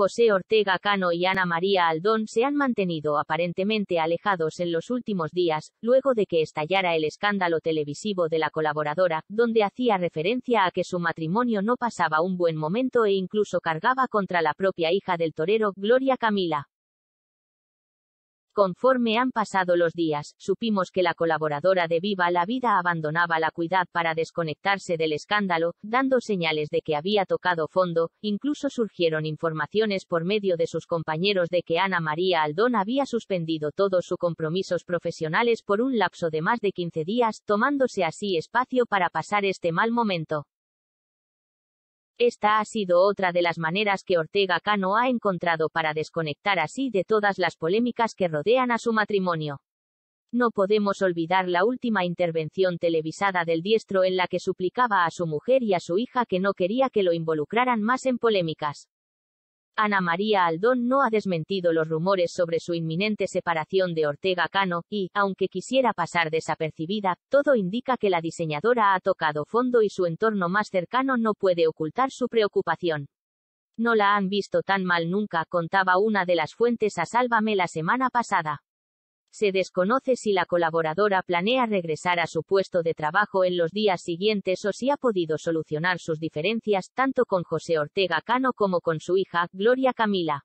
José Ortega Cano y Ana María Aldón se han mantenido aparentemente alejados en los últimos días, luego de que estallara el escándalo televisivo de la colaboradora, donde hacía referencia a que su matrimonio no pasaba un buen momento e incluso cargaba contra la propia hija del torero, Gloria Camila. Conforme han pasado los días, supimos que la colaboradora de Viva la Vida abandonaba la cuidad para desconectarse del escándalo, dando señales de que había tocado fondo, incluso surgieron informaciones por medio de sus compañeros de que Ana María Aldón había suspendido todos sus compromisos profesionales por un lapso de más de 15 días, tomándose así espacio para pasar este mal momento. Esta ha sido otra de las maneras que Ortega Cano ha encontrado para desconectar así de todas las polémicas que rodean a su matrimonio. No podemos olvidar la última intervención televisada del diestro en la que suplicaba a su mujer y a su hija que no quería que lo involucraran más en polémicas. Ana María Aldón no ha desmentido los rumores sobre su inminente separación de Ortega Cano, y, aunque quisiera pasar desapercibida, todo indica que la diseñadora ha tocado fondo y su entorno más cercano no puede ocultar su preocupación. No la han visto tan mal nunca, contaba una de las fuentes a Sálvame la semana pasada. Se desconoce si la colaboradora planea regresar a su puesto de trabajo en los días siguientes o si ha podido solucionar sus diferencias tanto con José Ortega Cano como con su hija, Gloria Camila.